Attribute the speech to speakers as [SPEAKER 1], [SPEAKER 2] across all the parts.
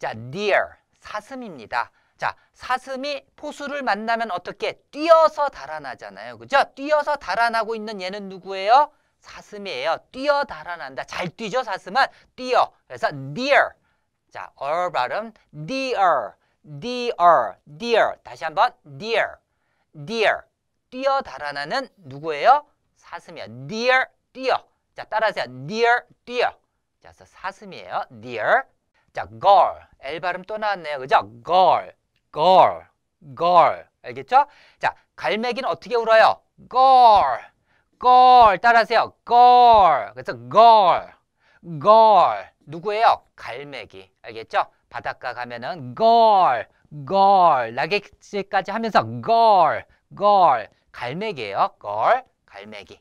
[SPEAKER 1] 자, near, 사슴입니다. 자, 사슴이 포수를 만나면 어떻게? 뛰어서 달아나잖아요. 그죠? 뛰어서 달아나고 있는 얘는 누구예요? 사슴이에요. 뛰어 달아난다. 잘 뛰죠, 사슴은? 뛰어. 그래서 near. 자, or 발음 dear, dear, dear. 다시 한번 dear, dear. 뛰어 달아나는 누구예요? 사슴이요. dear, 뛰어. 자, 따라하세요. dear, 뛰어. 자, 사슴이에요. dear, 자, girl. L 발음 또 나왔네요. 그죠? girl, girl, girl. 알겠죠? 자, 갈매기는 어떻게 울어요? girl, girl. 따라하세요. girl. 그래서 girl, girl. 누구예요? 갈매기. 알겠죠? 바닷가 가면은 girl, girl. 낙엽질까지 하면서 girl, girl. 갈매기예요. girl, 갈매기.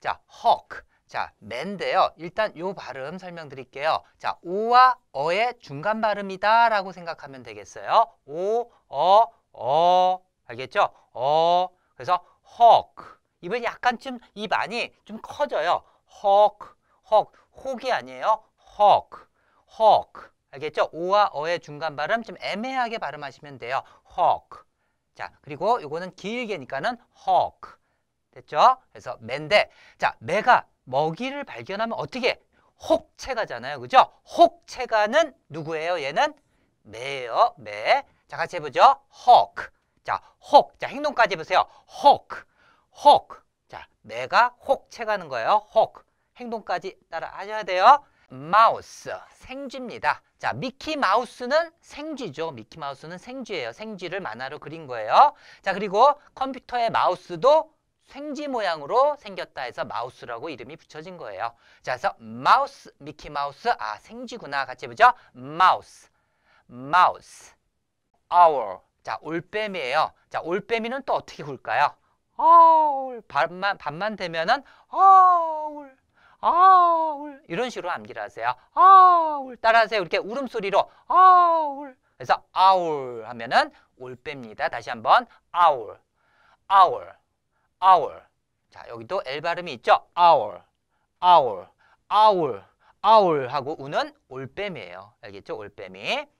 [SPEAKER 1] 자, hawk. 자, 맨데요. 일단 요 발음 설명드릴게요. 자, 오와 어의 중간 발음이다 라고 생각하면 되겠어요. 오, 어, 어. 알겠죠? 어. 그래서 헉. 입은 약간 좀, 입 안이 좀 커져요. 헉, 헉. 혹이 아니에요. 헉, 헉. 알겠죠? 오와 어의 중간 발음 좀 애매하게 발음하시면 돼요. 헉. 자, 그리고 요거는 길게니까는 헉. 됐죠? 그래서 맨데. 자, 매가 먹이를 발견하면 어떻게 혹체가잖아요. 그죠? 혹체가는 누구예요? 얘는 매요. 매. 자, 같이 해보죠. h 자, h 자, 행동까지 해보세요. h a 자, 매가 혹체 가는 거예요. h 행동까지 따라 하셔야 돼요. 마우스. 생쥐입니다. 자, 미키 마우스는 생쥐죠. 미키 마우스는 생쥐예요. 생쥐를 만화로 그린 거예요. 자, 그리고 컴퓨터의 마우스도 생쥐 모양으로 생겼다 해서 마우스라고 이름이 붙여진 거예요. 자, 그래서 마우스, 미키 마우스, 아, 생쥐구나. 같이 해보죠. 마우스, 마우스, owl. 자, 올빼미예요. 자, 올빼미는 또 어떻게 굴까요? 아울, 밤만, 밤만 되면은 아울, 아울 이런 식으로 암기를 하세요. 아울 따라하세요. 이렇게 울음소리로 아울 그래서 아울 하면은 올빼입니다. 다시 한번 아울, 아울, hour. 자, 여기도 L 발음이 있죠? hour, hour, hour, hour 하고 우는 올빼미예요. 알겠죠? 올빼미.